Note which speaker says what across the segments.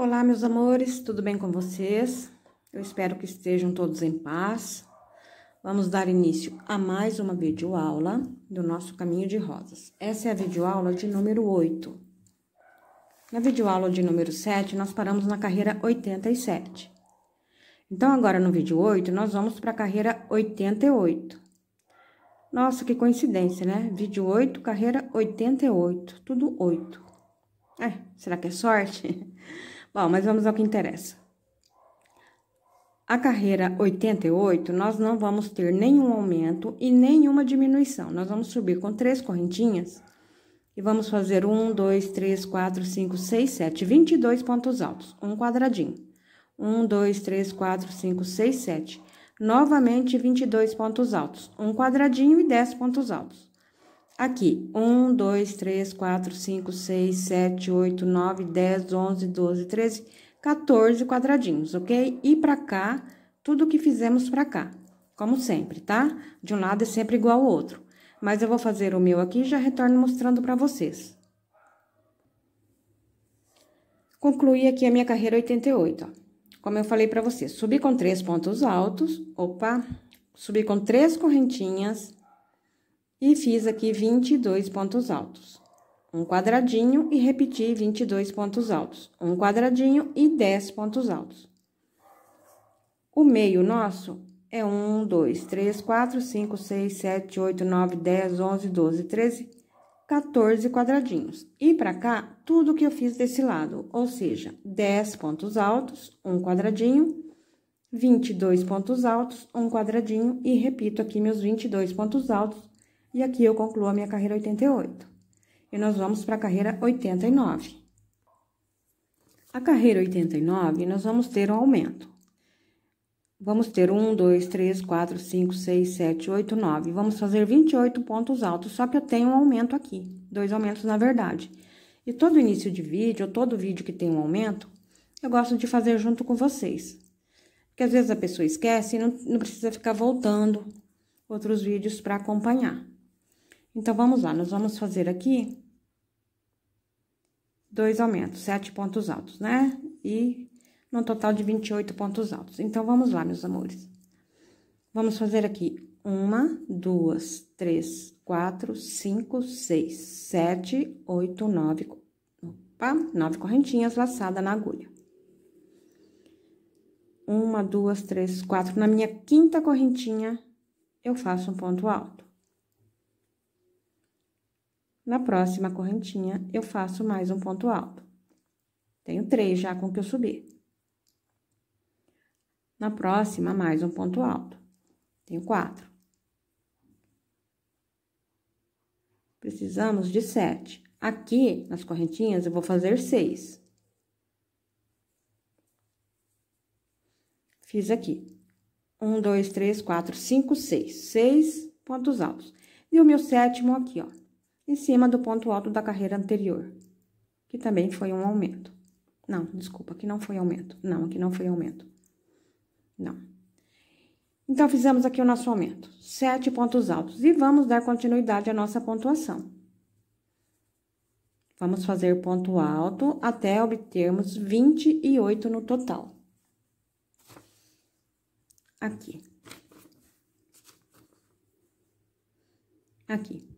Speaker 1: Olá, meus amores, tudo bem com vocês? Eu espero que estejam todos em paz. Vamos dar início a mais uma videoaula do nosso Caminho de Rosas. Essa é a videoaula de número 8. Na videoaula de número 7, nós paramos na carreira 87. Então, agora no vídeo 8, nós vamos para a carreira 88. Nossa, que coincidência, né? Vídeo 8, carreira 88, tudo 8. É, será que é sorte? Bom, mas vamos ao que interessa. A carreira 88, nós não vamos ter nenhum aumento e nenhuma diminuição. Nós vamos subir com três correntinhas e vamos fazer um, dois, três, quatro, cinco, seis, sete, vinte e dois pontos altos, um quadradinho. Um, dois, três, quatro, cinco, seis, sete. Novamente, vinte e dois pontos altos, um quadradinho e dez pontos altos. Aqui, 1, 2, 3, 4, 5, 6, 7, 8, 9, 10, 11, 12, 13, 14 quadradinhos, ok? E pra cá, tudo que fizemos pra cá, como sempre, tá? De um lado é sempre igual ao outro. Mas eu vou fazer o meu aqui e já retorno mostrando pra vocês. Concluí aqui a minha carreira 88, ó. Como eu falei pra vocês, subi com três pontos altos, opa, subi com três correntinhas e fiz aqui 22 pontos altos. Um quadradinho e repeti 22 pontos altos. Um quadradinho e 10 pontos altos. O meio nosso é 1, 2, 3, 4, 5, 6, 7, 8, 9, 10, 11, 12, 13, 14 quadradinhos. E para cá, tudo que eu fiz desse lado, ou seja, 10 pontos altos, um quadradinho, 22 pontos altos, um quadradinho, e repito aqui meus 22 pontos altos, e aqui eu concluo a minha carreira 88. E nós vamos para a carreira 89. A carreira 89, nós vamos ter um aumento. Vamos ter 1, 2, 3, 4, 5, 6, 7, 8, 9. Vamos fazer 28 pontos altos, só que eu tenho um aumento aqui. Dois aumentos, na verdade. E todo início de vídeo, ou todo vídeo que tem um aumento, eu gosto de fazer junto com vocês. Porque às vezes a pessoa esquece e não, não precisa ficar voltando outros vídeos para acompanhar. Então, vamos lá, nós vamos fazer aqui dois aumentos, sete pontos altos, né? E no total de 28 pontos altos. Então, vamos lá, meus amores. Vamos fazer aqui uma, duas, três, quatro, cinco, seis, sete, oito, nove, opa, nove correntinhas laçada na agulha. Uma, duas, três, quatro. Na minha quinta correntinha, eu faço um ponto alto. Na próxima correntinha, eu faço mais um ponto alto. Tenho três já com que eu subi. Na próxima, mais um ponto alto. Tenho quatro. Precisamos de sete. Aqui, nas correntinhas, eu vou fazer seis. Fiz aqui. Um, dois, três, quatro, cinco, seis. Seis pontos altos. E o meu sétimo aqui, ó em cima do ponto alto da carreira anterior, que também foi um aumento. Não, desculpa, aqui não foi aumento. Não, aqui não foi aumento. Não. Então, fizemos aqui o nosso aumento. Sete pontos altos. E vamos dar continuidade à nossa pontuação. Vamos fazer ponto alto até obtermos 28 no total. Aqui. Aqui.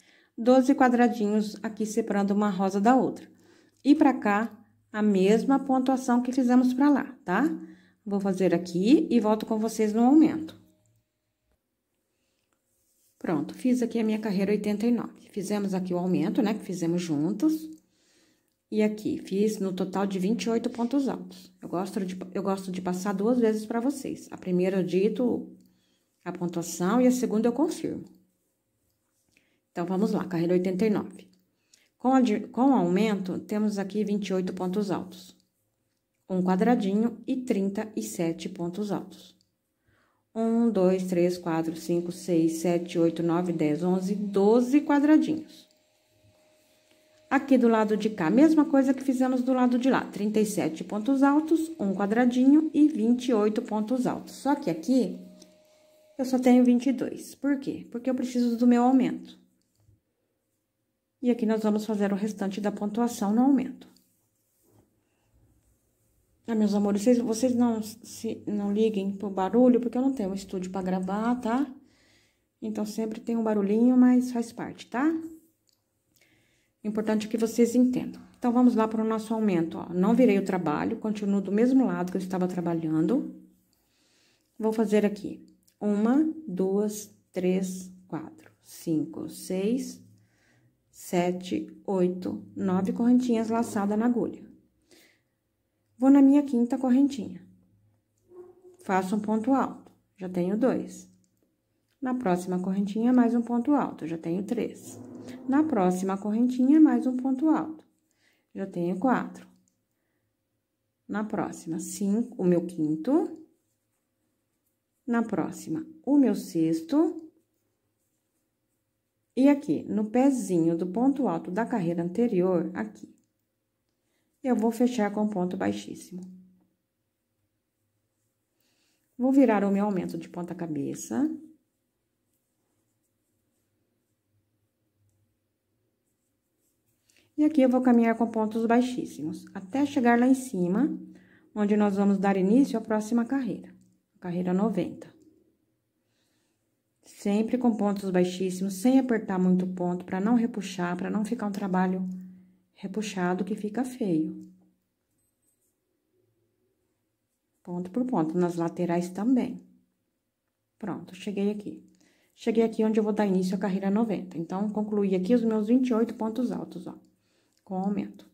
Speaker 1: 12 quadradinhos aqui separando uma rosa da outra. E pra cá, a mesma pontuação que fizemos pra lá, tá? Vou fazer aqui e volto com vocês no aumento. Pronto, fiz aqui a minha carreira 89. Fizemos aqui o aumento, né, que fizemos juntos. E aqui, fiz no total de 28 pontos altos. Eu gosto de, eu gosto de passar duas vezes para vocês. A primeira eu dito a pontuação e a segunda eu confirmo. Então, vamos lá, carreira 89. Com, com o aumento, temos aqui 28 pontos altos, um quadradinho e 37 pontos altos. 1, 2, 3, 4, 5, 6, 7, 8, 9, 10, 11, 12 quadradinhos. Aqui do lado de cá, mesma coisa que fizemos do lado de lá, 37 pontos altos, um quadradinho e 28 pontos altos. Só que aqui, eu só tenho 22. Por quê? Porque eu preciso do meu aumento. E aqui nós vamos fazer o restante da pontuação no aumento. Ah, meus amores, vocês, vocês não, se, não liguem pro barulho, porque eu não tenho um estúdio para gravar, tá? Então, sempre tem um barulhinho, mas faz parte, tá? Importante que vocês entendam. Então, vamos lá para o nosso aumento, ó. Não virei o trabalho, continuo do mesmo lado que eu estava trabalhando. Vou fazer aqui. Uma, duas, três, quatro, cinco, seis, sete, oito, nove correntinhas laçada na agulha. Vou na minha quinta correntinha. Faço um ponto alto, já tenho dois. Na próxima correntinha, mais um ponto alto, já tenho três. Na próxima correntinha, mais um ponto alto, já tenho quatro. Na próxima, cinco, o meu quinto. Na próxima, o meu sexto. E aqui, no pezinho do ponto alto da carreira anterior, aqui, eu vou fechar com ponto baixíssimo. Vou virar o meu aumento de ponta cabeça. E aqui eu vou caminhar com pontos baixíssimos, até chegar lá em cima, onde nós vamos dar início à próxima carreira, carreira 90. Sempre com pontos baixíssimos, sem apertar muito o ponto, para não repuxar, para não ficar um trabalho repuxado que fica feio. Ponto por ponto, nas laterais também. Pronto, cheguei aqui. Cheguei aqui onde eu vou dar início à carreira 90. Então, concluí aqui os meus 28 pontos altos, ó, com aumento.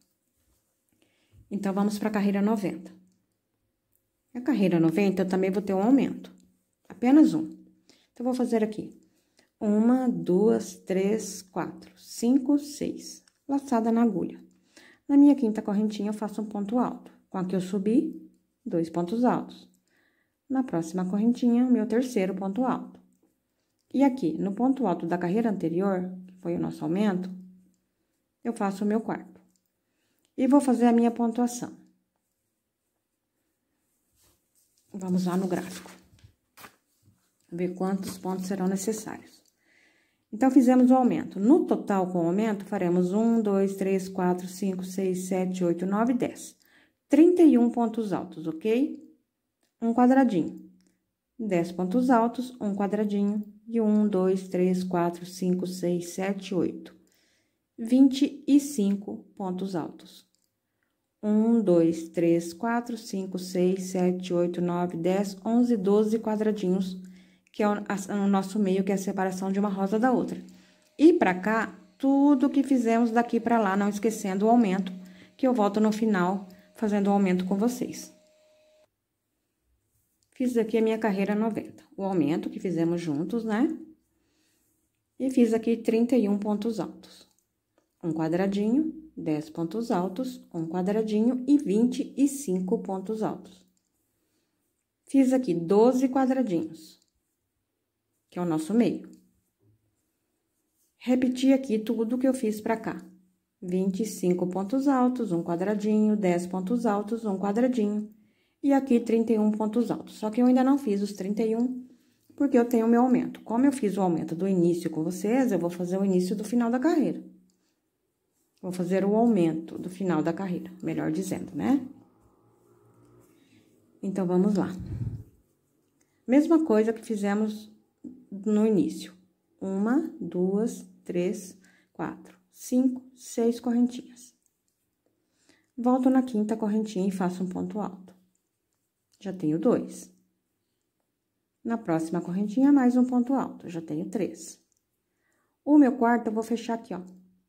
Speaker 1: Então, vamos para a carreira 90. Na carreira 90, eu também vou ter um aumento, apenas um. Então, vou fazer aqui. Uma, duas, três, quatro, cinco, seis. Laçada na agulha. Na minha quinta correntinha, eu faço um ponto alto. Com a que eu subi, dois pontos altos. Na próxima correntinha, o meu terceiro ponto alto. E aqui, no ponto alto da carreira anterior, que foi o nosso aumento, eu faço o meu quarto. E vou fazer a minha pontuação. Vamos lá no gráfico ver quantos pontos serão necessários. Então, fizemos o aumento. No total, com o aumento, faremos 1, 2, 3, 4, 5, 6, 7, 8, 9, 10. 31 pontos altos, ok? Um quadradinho. 10 pontos altos, um quadradinho. E 1, 2, 3, 4, 5, 6, 7, 8. 25 pontos altos. 1, 2, 3, 4, 5, 6, 7, 8, 9, 10, 11, 12 quadradinhos que é o, a, o nosso meio, que é a separação de uma rosa da outra. E para cá, tudo que fizemos daqui para lá, não esquecendo o aumento, que eu volto no final fazendo o aumento com vocês. Fiz aqui a minha carreira 90, o aumento que fizemos juntos, né? E fiz aqui 31 pontos altos. Um quadradinho, 10 pontos altos, um quadradinho e 25 pontos altos. Fiz aqui 12 quadradinhos que é o nosso meio. Repeti aqui tudo que eu fiz para cá. 25 pontos altos, um quadradinho, 10 pontos altos, um quadradinho. E aqui 31 pontos altos. Só que eu ainda não fiz os 31, porque eu tenho o meu aumento. Como eu fiz o aumento do início com vocês, eu vou fazer o início do final da carreira. Vou fazer o aumento do final da carreira, melhor dizendo, né? Então, vamos lá. Mesma coisa que fizemos no início. Uma, duas, três, quatro, cinco, seis correntinhas. Volto na quinta correntinha e faço um ponto alto. Já tenho dois. Na próxima correntinha, mais um ponto alto. Já tenho três. O meu quarto eu vou fechar aqui, ó,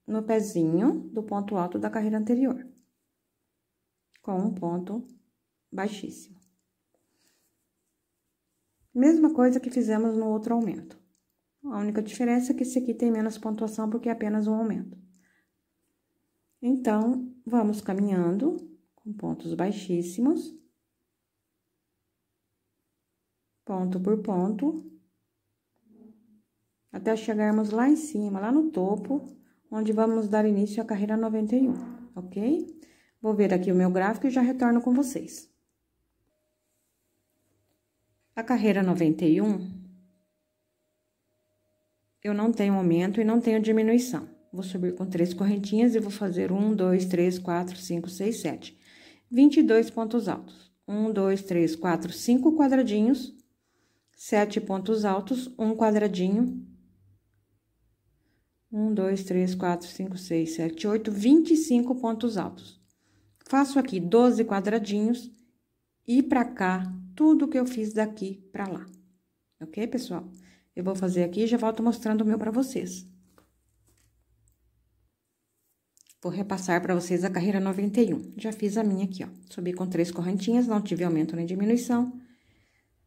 Speaker 1: no pezinho do ponto alto da carreira anterior. Com um ponto baixíssimo. Mesma coisa que fizemos no outro aumento. A única diferença é que esse aqui tem menos pontuação porque é apenas um aumento. Então, vamos caminhando com pontos baixíssimos. Ponto por ponto. Até chegarmos lá em cima, lá no topo, onde vamos dar início à carreira 91, ok? Vou ver aqui o meu gráfico e já retorno com vocês. A carreira 91, eu não tenho aumento e não tenho diminuição. Vou subir com três correntinhas e vou fazer um, dois, três, quatro, cinco, seis, sete. 22 pontos altos. Um, dois, três, quatro, cinco quadradinhos. Sete pontos altos, um quadradinho. Um, dois, três, quatro, cinco, seis, sete, oito, vinte e cinco pontos altos. Faço aqui 12 quadradinhos e para cá tudo que eu fiz daqui pra lá. Ok, pessoal? Eu vou fazer aqui e já volto mostrando o meu pra vocês. Vou repassar para vocês a carreira 91. Já fiz a minha aqui, ó. Subi com três correntinhas, não tive aumento nem diminuição.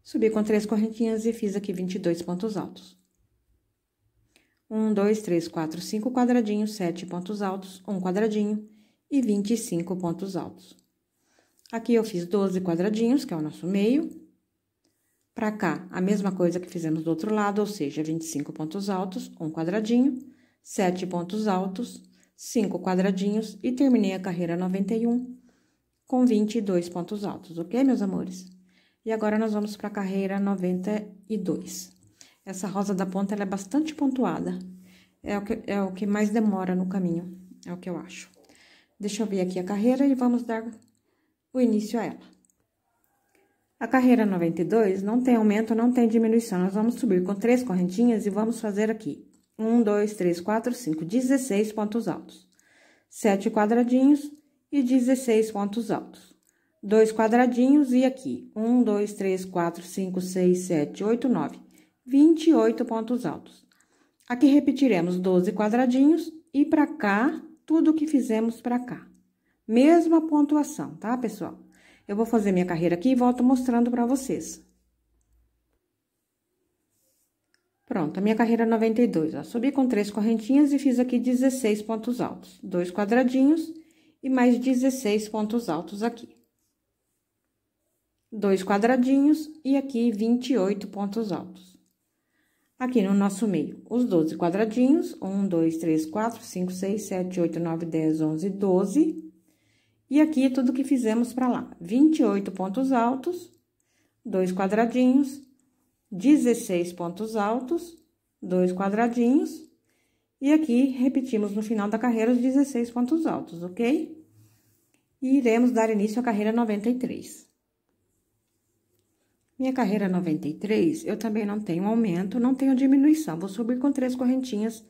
Speaker 1: Subi com três correntinhas e fiz aqui 22 pontos altos. Um, dois, três, quatro, cinco quadradinhos, sete pontos altos, um quadradinho e 25 pontos altos. Aqui eu fiz 12 quadradinhos, que é o nosso meio. Para cá, a mesma coisa que fizemos do outro lado, ou seja, 25 pontos altos, um quadradinho, 7 pontos altos, 5 quadradinhos e terminei a carreira 91 com 22 pontos altos, ok, meus amores? E agora nós vamos para a carreira 92. Essa rosa da ponta ela é bastante pontuada, é o, que, é o que mais demora no caminho, é o que eu acho. Deixa eu ver aqui a carreira e vamos dar o início a é ela. A carreira 92 não tem aumento, não tem diminuição. Nós vamos subir com três correntinhas e vamos fazer aqui. um, dois, três, quatro, cinco, 16 pontos altos. sete quadradinhos e 16 pontos altos. Dois quadradinhos e aqui. três, quatro, cinco, seis, sete, oito, nove, vinte e 28 pontos altos. Aqui repetiremos 12 quadradinhos e para cá, tudo o que fizemos para cá. Mesma pontuação, tá, pessoal? Eu vou fazer minha carreira aqui e volto mostrando para vocês. Pronto, a minha carreira 92, ó. Subi com três correntinhas e fiz aqui 16 pontos altos. Dois quadradinhos e mais 16 pontos altos aqui. Dois quadradinhos e aqui 28 pontos altos. Aqui no nosso meio, os 12 quadradinhos, 1, 2, 3, 4, 5, 6, 7, 8, 9, 10, 11, 12. E aqui tudo que fizemos para lá. 28 pontos altos, dois quadradinhos, 16 pontos altos, dois quadradinhos. E aqui, repetimos no final da carreira os 16 pontos altos, ok? E iremos dar início à carreira 93. Minha carreira 93, eu também não tenho aumento, não tenho diminuição. Vou subir com três correntinhas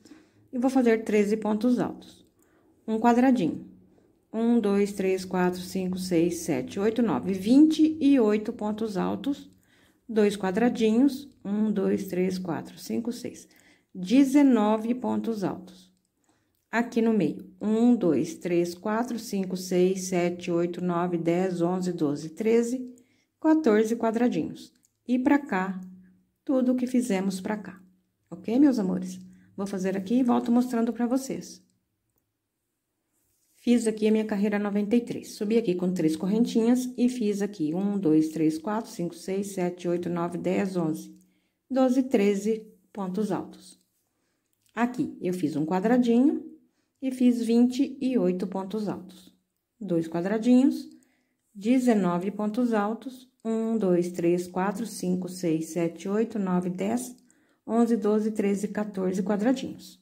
Speaker 1: e vou fazer 13 pontos altos. Um quadradinho. 1, 2, 3, 4, 5, 6, 7, 8, 9, 28 pontos altos, dois quadradinhos, 1, 2, 3, 4, 5, 6, 19 pontos altos. Aqui no meio, 1, 2, 3, 4, 5, 6, 7, 8, 9, 10, 11, 12, 13, 14 quadradinhos. E pra cá, tudo o que fizemos pra cá. Ok, meus amores? Vou fazer aqui e volto mostrando pra vocês. Fiz aqui a minha carreira 93. Subi aqui com três correntinhas e fiz aqui 1, 2, 3, 4, 5, 6, 7, 8, 9, 10, 11, 12, 13 pontos altos. Aqui, eu fiz um quadradinho e fiz 28 pontos altos. Dois quadradinhos, 19 pontos altos, 1, 2, 3, 4, 5, 6, 7, 8, 9, 10, 11, 12, 13, 14 quadradinhos,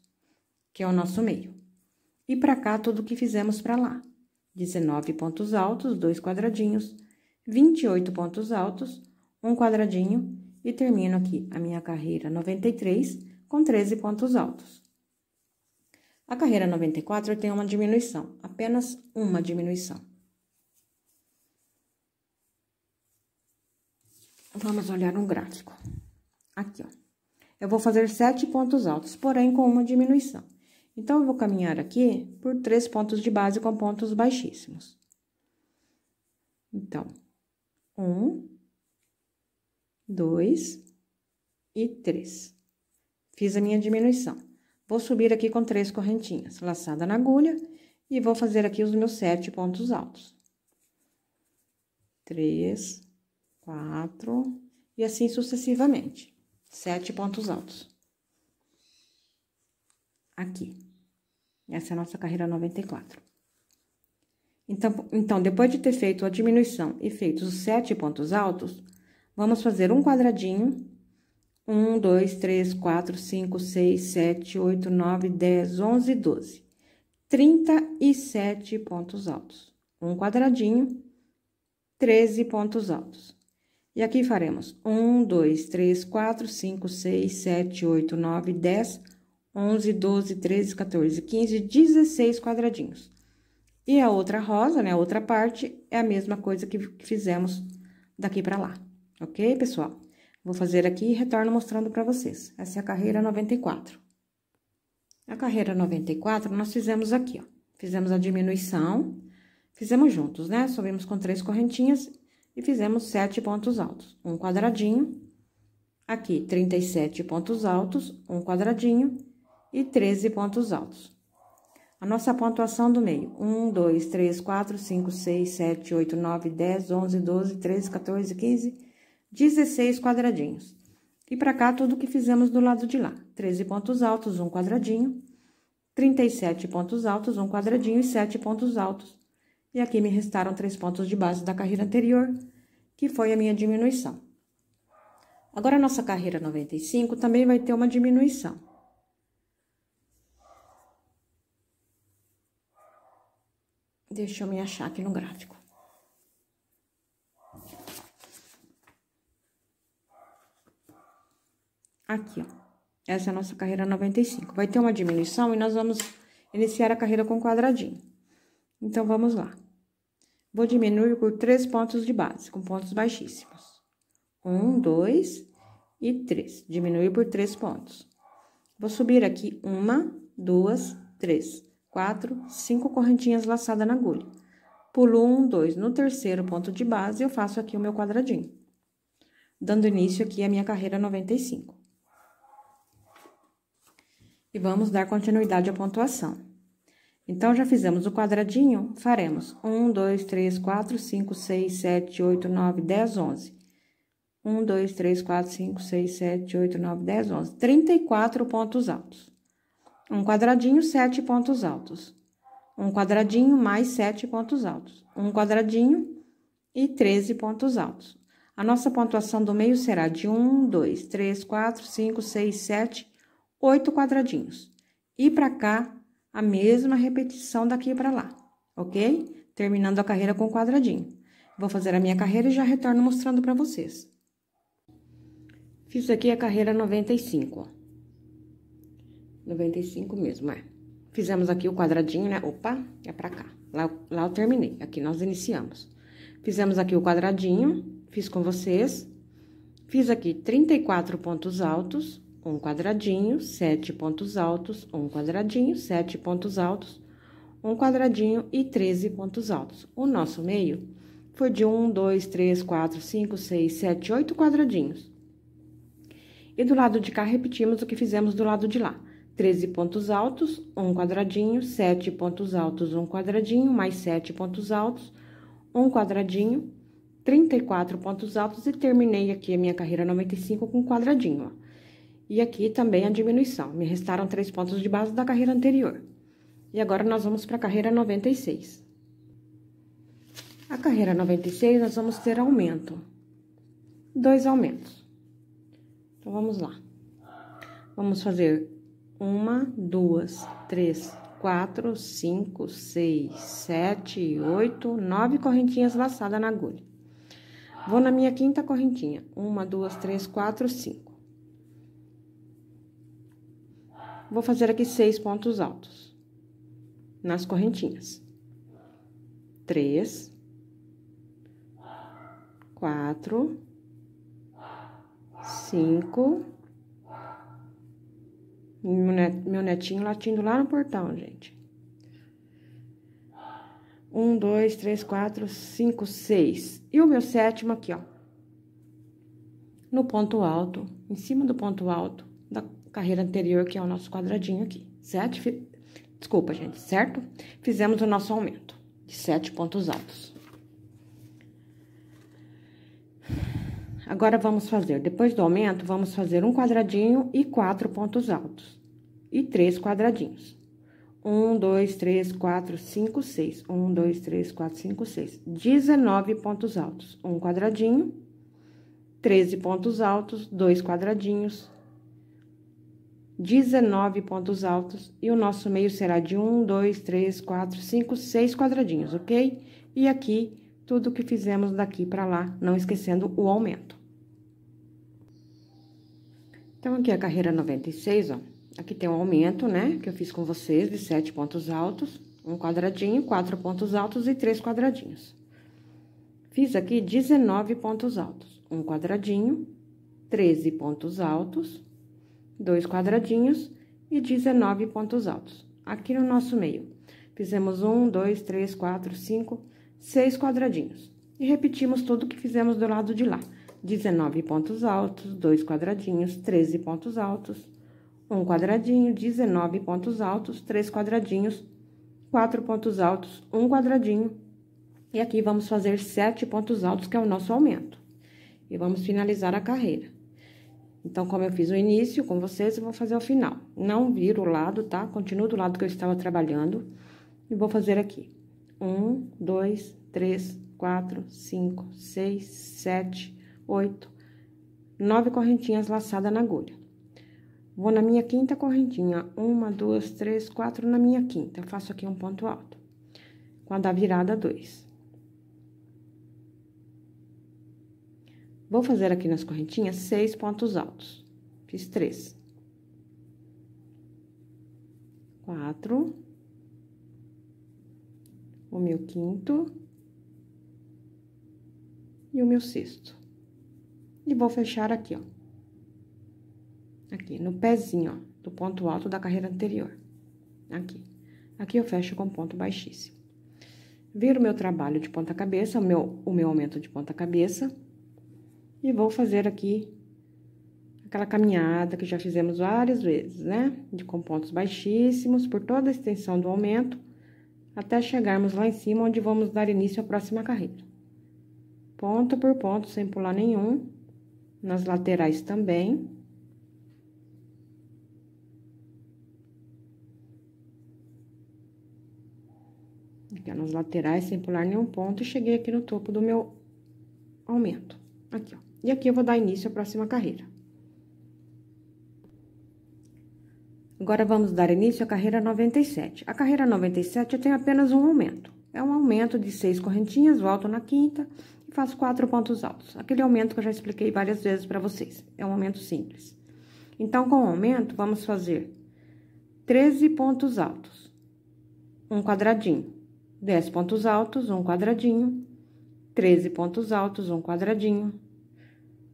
Speaker 1: que é o nosso meio e para cá tudo o que fizemos para lá. 19 pontos altos, dois quadradinhos, 28 pontos altos, um quadradinho e termino aqui a minha carreira 93 com 13 pontos altos. A carreira 94 tem uma diminuição, apenas uma diminuição. Vamos olhar um gráfico. Aqui, ó. Eu vou fazer sete pontos altos, porém com uma diminuição. Então, eu vou caminhar aqui por três pontos de base com pontos baixíssimos. Então, um, dois e três. Fiz a minha diminuição. Vou subir aqui com três correntinhas, laçada na agulha, e vou fazer aqui os meus sete pontos altos. Três, quatro, e assim sucessivamente. Sete pontos altos. Aqui. Essa é a nossa carreira 94. Então, então, depois de ter feito a diminuição e feitos os sete pontos altos, vamos fazer um quadradinho. Um, dois, três, quatro, cinco, seis, sete, oito, nove, dez, onze, doze. Trinta e sete pontos altos. Um quadradinho, treze pontos altos. E aqui faremos um, dois, três, quatro, cinco, seis, sete, oito, nove, dez, 11, 12, 13, 14, 15, 16 quadradinhos. E a outra rosa, né, a outra parte, é a mesma coisa que fizemos daqui para lá, ok, pessoal? Vou fazer aqui e retorno mostrando para vocês. Essa é a carreira 94. A carreira 94, nós fizemos aqui, ó. Fizemos a diminuição, fizemos juntos, né? Subimos com três correntinhas e fizemos sete pontos altos. Um quadradinho, aqui 37 pontos altos, um quadradinho, e 13 pontos altos. A nossa pontuação do meio: 1, 2, 3, 4, 5, 6, 7, 8, 9, 10, 11, 12, 13, 14, 15, 16 quadradinhos. E para cá, tudo que fizemos do lado de lá: 13 pontos altos, um quadradinho, 37 pontos altos, um quadradinho e 7 pontos altos. E aqui me restaram três pontos de base da carreira anterior, que foi a minha diminuição. Agora, a nossa carreira 95 também vai ter uma diminuição. Deixa eu me achar aqui no gráfico. Aqui, ó. Essa é a nossa carreira 95. Vai ter uma diminuição e nós vamos iniciar a carreira com quadradinho. Então, vamos lá. Vou diminuir por três pontos de base, com pontos baixíssimos. Um, dois e três. Diminuir por três pontos. Vou subir aqui uma, duas, três quatro, cinco correntinhas laçadas na agulha. Pulo um, dois, no terceiro ponto de base, eu faço aqui o meu quadradinho. Dando início aqui à minha carreira 95. E vamos dar continuidade à pontuação. Então, já fizemos o quadradinho, faremos 1, 2, 3, 4, 5, 6, 7, 8, 9, 10, 11. 1, 2, 3, 4, 5, 6, 7, 8, 9, 10, 11. 34 pontos altos. Um quadradinho, sete pontos altos. Um quadradinho mais sete pontos altos. Um quadradinho e 13 pontos altos. A nossa pontuação do meio será de 1, 2, 3, 4, 5, 6, 7, 8 quadradinhos. E para cá, a mesma repetição daqui para lá, ok? Terminando a carreira com quadradinho. Vou fazer a minha carreira e já retorno mostrando para vocês. Fiz aqui a carreira 95, ó. 95 mesmo, é. Fizemos aqui o quadradinho, né? Opa, é pra cá. Lá, lá eu terminei, aqui nós iniciamos. Fizemos aqui o quadradinho, fiz com vocês. Fiz aqui 34 pontos altos, um quadradinho, 7 pontos altos, um quadradinho, 7 pontos altos, um quadradinho e 13 pontos altos. O nosso meio foi de 1, 2, 3, 4, 5, 6, 7, 8 quadradinhos. E do lado de cá, repetimos o que fizemos do lado de lá. 13 pontos altos, um quadradinho, 7 pontos altos, um quadradinho, mais 7 pontos altos, um quadradinho, 34 pontos altos e terminei aqui a minha carreira 95 com um quadradinho, ó. E aqui também a diminuição, me restaram três pontos de base da carreira anterior. E agora, nós vamos para a carreira 96. A carreira 96, nós vamos ter aumento. Dois aumentos. Então, vamos lá. Vamos fazer uma, duas, três, quatro, cinco, seis, sete, oito, nove correntinhas laçadas na agulha. Vou na minha quinta correntinha. Uma, duas, três, quatro, cinco. Vou fazer aqui seis pontos altos nas correntinhas. Três, quatro, cinco meu netinho latindo lá no portão, gente. Um, dois, três, quatro, cinco, seis. E o meu sétimo aqui, ó. No ponto alto, em cima do ponto alto da carreira anterior, que é o nosso quadradinho aqui. Sete, desculpa, gente, certo? Fizemos o nosso aumento de sete pontos altos. Agora, vamos fazer, depois do aumento, vamos fazer um quadradinho e quatro pontos altos. E três quadradinhos. Um, dois, três, quatro, cinco, seis. Um, dois, três, quatro, cinco, seis. Dezenove pontos altos. Um quadradinho. Treze pontos altos, dois quadradinhos. Dezenove pontos altos. E o nosso meio será de um, dois, três, quatro, cinco, seis quadradinhos, ok? E aqui, tudo que fizemos daqui para lá, não esquecendo o aumento. Então, aqui é a carreira 96, ó. Aqui tem um aumento, né, que eu fiz com vocês, de sete pontos altos, um quadradinho, quatro pontos altos e três quadradinhos. Fiz aqui 19 pontos altos, um quadradinho, 13 pontos altos, dois quadradinhos e 19 pontos altos. Aqui no nosso meio, fizemos um, dois, três, quatro, cinco, seis quadradinhos. E repetimos tudo que fizemos do lado de lá. 19 pontos altos, dois quadradinhos, 13 pontos altos, um quadradinho, 19 pontos altos, três quadradinhos, quatro pontos altos, um quadradinho. E aqui vamos fazer sete pontos altos, que é o nosso aumento. E vamos finalizar a carreira. Então, como eu fiz o início com vocês, eu vou fazer o final. Não viro o lado, tá? Continuo do lado que eu estava trabalhando. E vou fazer aqui. Um, dois, três, quatro, cinco, seis, sete, oito, nove correntinhas laçada na agulha. Vou na minha quinta correntinha, uma, duas, três, quatro na minha quinta. Eu faço aqui um ponto alto. Com a da virada, dois. Vou fazer aqui nas correntinhas seis pontos altos. Fiz três. Quatro. O meu quinto. E o meu sexto. E vou fechar aqui, ó. Aqui, no pezinho, ó, do ponto alto da carreira anterior. Aqui. Aqui eu fecho com ponto baixíssimo. Viro meu trabalho de ponta cabeça, o meu, o meu aumento de ponta cabeça. E vou fazer aqui aquela caminhada que já fizemos várias vezes, né? De com pontos baixíssimos por toda a extensão do aumento, até chegarmos lá em cima, onde vamos dar início à próxima carreira. Ponto por ponto, sem pular nenhum, nas laterais também. Aqui nas laterais, sem pular nenhum ponto, e cheguei aqui no topo do meu aumento. Aqui, ó. E aqui eu vou dar início à próxima carreira. Agora, vamos dar início à carreira 97. A carreira 97 eu tenho apenas um aumento. É um aumento de seis correntinhas, volto na quinta e faço quatro pontos altos. Aquele aumento que eu já expliquei várias vezes para vocês, é um aumento simples. Então, com o aumento, vamos fazer 13 pontos altos, um quadradinho, 10 pontos altos, um quadradinho, 13 pontos altos, um quadradinho,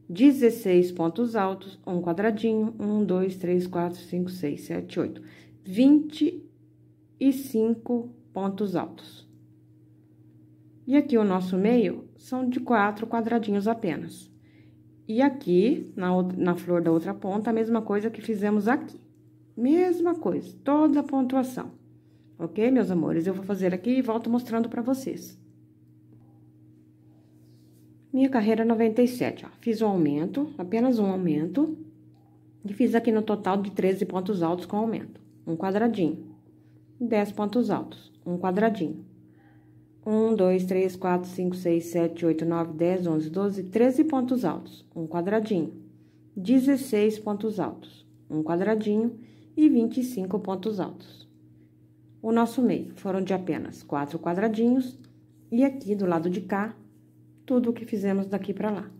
Speaker 1: 16 pontos altos, um quadradinho, 1, 2, 3, 4, 5, 6, 7, 8, 25 pontos altos. E aqui o nosso meio são de quatro quadradinhos apenas. E aqui, na, outra, na flor da outra ponta, a mesma coisa que fizemos aqui. Mesma coisa, toda a pontuação. Ok, meus amores? Eu vou fazer aqui e volto mostrando para vocês. Minha carreira 97, é ó. Fiz um aumento, apenas um aumento. E fiz aqui no total de 13 pontos altos com aumento. Um quadradinho. 10 pontos altos, um quadradinho. 1, 2, 3, 4, 5, 6, 7, 8, 9, 10, 11, 12, 13 pontos altos, um quadradinho. 16 pontos altos, um quadradinho. E 25 pontos altos. O nosso meio foram de apenas quatro quadradinhos. E aqui, do lado de cá, tudo o que fizemos daqui para lá.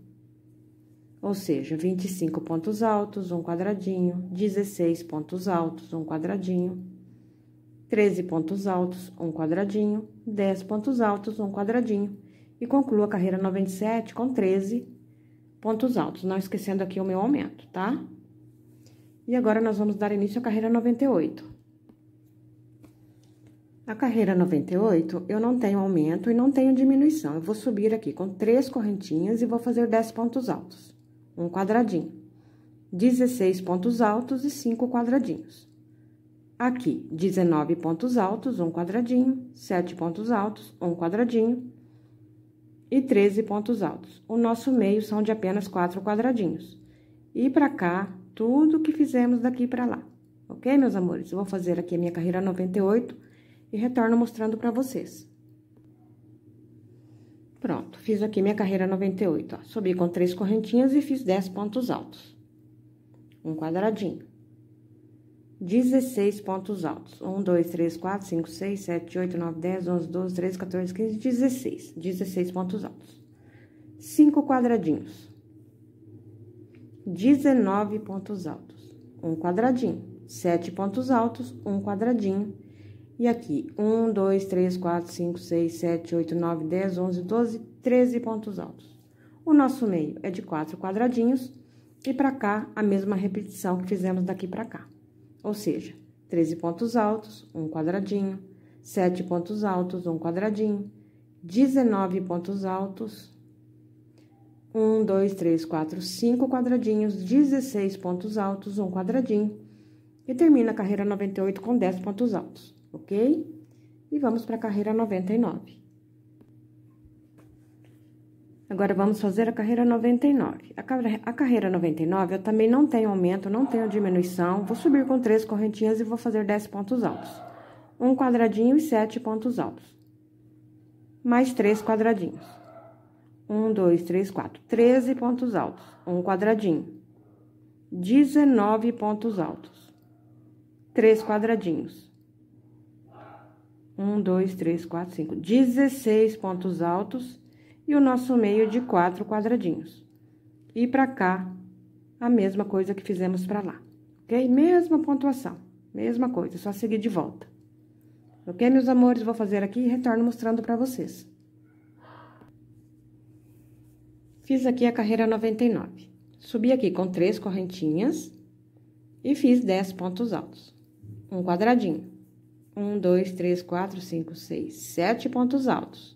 Speaker 1: Ou seja, 25 pontos altos, um quadradinho, 16 pontos altos, um quadradinho, 13 pontos altos, um quadradinho, 10 pontos altos, um quadradinho, e concluo a carreira 97 com 13 pontos altos, não esquecendo aqui o meu aumento, tá? E agora, nós vamos dar início à carreira 98. A carreira 98, eu não tenho aumento e não tenho diminuição. Eu vou subir aqui com três correntinhas e vou fazer 10 pontos altos, um quadradinho, 16 pontos altos e cinco quadradinhos. Aqui, 19 pontos altos, um quadradinho, 7 pontos altos, um quadradinho e 13 pontos altos. O nosso meio são de apenas 4 quadradinhos. E para cá, tudo que fizemos daqui para lá. Ok, meus amores? Eu vou fazer aqui a minha carreira 98 e retorno mostrando para vocês. Pronto, fiz aqui minha carreira 98, ó. Subi com três correntinhas e fiz 10 pontos altos. Um quadradinho. 16 pontos altos. 1, 2, 3, 4, 5, 6, 7, 8, 9, 10, 11, 12, 13, 14, 15, 16. 16 pontos altos. 5 quadradinhos. 19 pontos altos. 1 quadradinho. 7 pontos altos, 1 quadradinho. E aqui, 1, 2, 3, 4, 5, 6, 7, 8, 9, 10, 11, 12, 13 pontos altos. O nosso meio é de 4 quadradinhos. E pra cá, a mesma repetição que fizemos daqui pra cá ou seja, 13 pontos altos, um quadradinho, 7 pontos altos, um quadradinho, 19 pontos altos, 1, 2, 3, 4, 5 quadradinhos, 16 pontos altos, um quadradinho, e termina a carreira 98 com 10 pontos altos, ok? E vamos para a carreira 99. Agora, vamos fazer a carreira 99. A, carre... a carreira 99, eu também não tenho aumento, não tenho diminuição. Vou subir com três correntinhas e vou fazer 10 pontos altos. Um quadradinho e sete pontos altos. Mais três quadradinhos. Um, dois, três, quatro. Treze pontos altos. Um quadradinho. Dezenove pontos altos. Três quadradinhos. Um, dois, três, quatro, cinco. Dezesseis pontos altos e o nosso meio de quatro quadradinhos. E para cá, a mesma coisa que fizemos para lá, ok? Mesma pontuação, mesma coisa, só seguir de volta. Ok, meus amores? Vou fazer aqui e retorno mostrando para vocês. Fiz aqui a carreira 99. Subi aqui com três correntinhas e fiz dez pontos altos. Um quadradinho. Um, dois, três, quatro, cinco, seis, sete pontos altos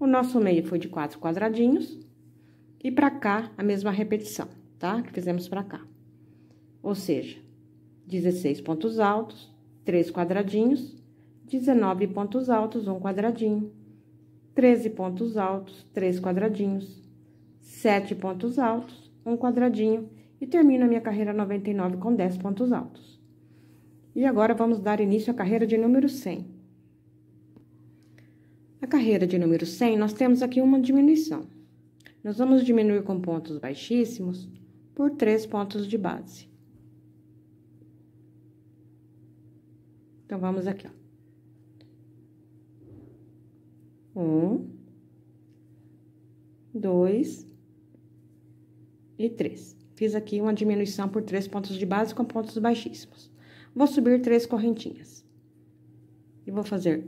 Speaker 1: O nosso meio foi de quatro quadradinhos. E pra cá, a mesma repetição, tá? Que fizemos pra cá. Ou seja, 16 pontos altos, três quadradinhos. 19 pontos altos, um quadradinho. 13 pontos altos, três quadradinhos. 7 pontos altos, um quadradinho. E termino a minha carreira 99 com 10 pontos altos. E agora, vamos dar início à carreira de número 100 carreira de número 100, nós temos aqui uma diminuição. Nós vamos diminuir com pontos baixíssimos por três pontos de base. Então, vamos aqui, ó. Um, dois e três. Fiz aqui uma diminuição por três pontos de base com pontos baixíssimos. Vou subir três correntinhas. E vou fazer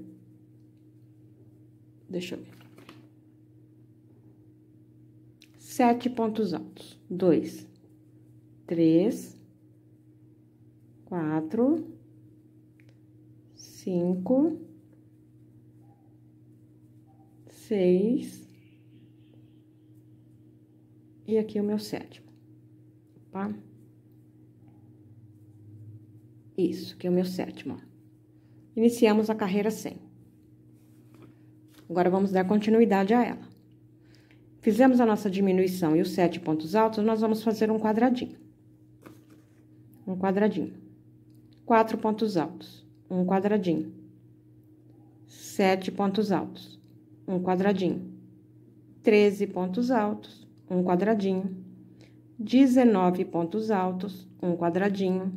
Speaker 1: Deixa eu ver. Sete pontos altos. Dois, três, quatro, cinco, seis. E aqui é o meu sétimo, tá? Isso, que é o meu sétimo, Iniciamos a carreira 100. Agora vamos dar continuidade a ela. Fizemos a nossa diminuição e os sete pontos altos, nós vamos fazer um quadradinho. Um quadradinho. Quatro pontos altos, um quadradinho. Sete pontos altos, um quadradinho. Treze pontos altos, um quadradinho. Dezenove pontos altos, um quadradinho.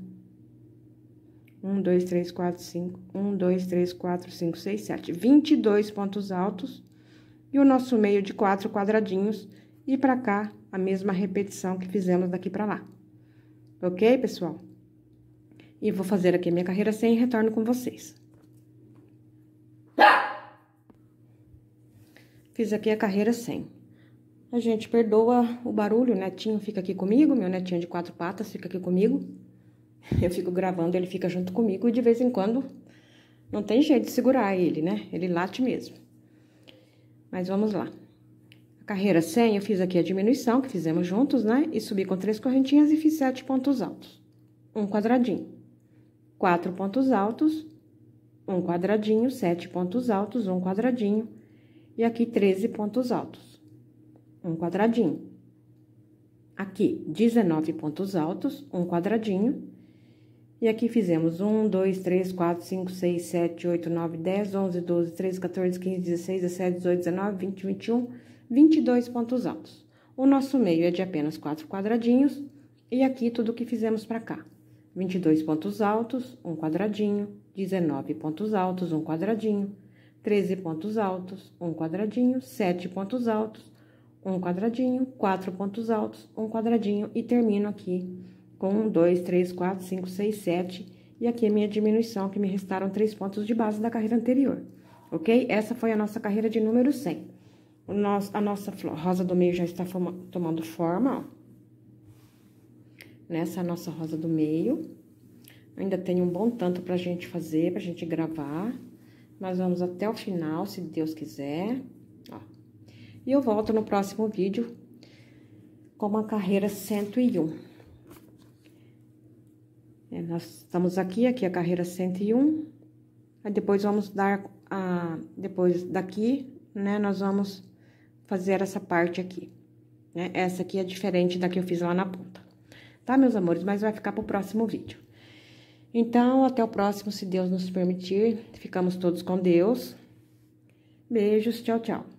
Speaker 1: 1, 2, 3, 4, 5, 1, 2, 3, 4, 5, 6, 7, 22 pontos altos e o nosso meio de quatro quadradinhos e pra cá a mesma repetição que fizemos daqui pra lá. Ok, pessoal? E vou fazer aqui a minha carreira sem retorno com vocês. Fiz aqui a carreira sem. A gente perdoa o barulho, o netinho fica aqui comigo, meu netinho de quatro patas fica aqui comigo eu fico gravando, ele fica junto comigo e de vez em quando não tem jeito de segurar ele, né? Ele late mesmo. Mas vamos lá. A carreira 100 eu fiz aqui a diminuição que fizemos juntos, né? E subi com três correntinhas e fiz sete pontos altos. Um quadradinho. Quatro pontos altos, um quadradinho, sete pontos altos, um quadradinho. E aqui 13 pontos altos. Um quadradinho. Aqui 19 pontos altos, um quadradinho e aqui fizemos 1, 2, 3, 4, 5, 6, 7, 8, 9, 10, 11, 12, 13, 14, 15, 16, 17, 18, 19, 20, 21, 22 pontos altos. O nosso meio é de apenas 4 quadradinhos e aqui tudo o que fizemos para cá. 22 pontos altos, um quadradinho, 19 pontos altos, um quadradinho, 13 pontos altos, um quadradinho, 7 pontos altos, um quadradinho, 4 pontos altos, um quadradinho e termino aqui com 1, 2, 3, 4, 5, 6, 7. E aqui a é minha diminuição, que me restaram três pontos de base da carreira anterior, ok? Essa foi a nossa carreira de número 100. O nosso, a nossa rosa do meio já está forma, tomando forma, ó. Nessa nossa rosa do meio. Ainda tem um bom tanto pra gente fazer, pra gente gravar. Mas vamos até o final, se Deus quiser. Ó. E eu volto no próximo vídeo com a carreira 101. 101. É, nós estamos aqui, aqui é a carreira 101. Aí depois vamos dar a... Depois daqui, né, nós vamos fazer essa parte aqui. Né? Essa aqui é diferente da que eu fiz lá na ponta. Tá, meus amores? Mas vai ficar pro próximo vídeo. Então, até o próximo, se Deus nos permitir. Ficamos todos com Deus. Beijos, tchau, tchau.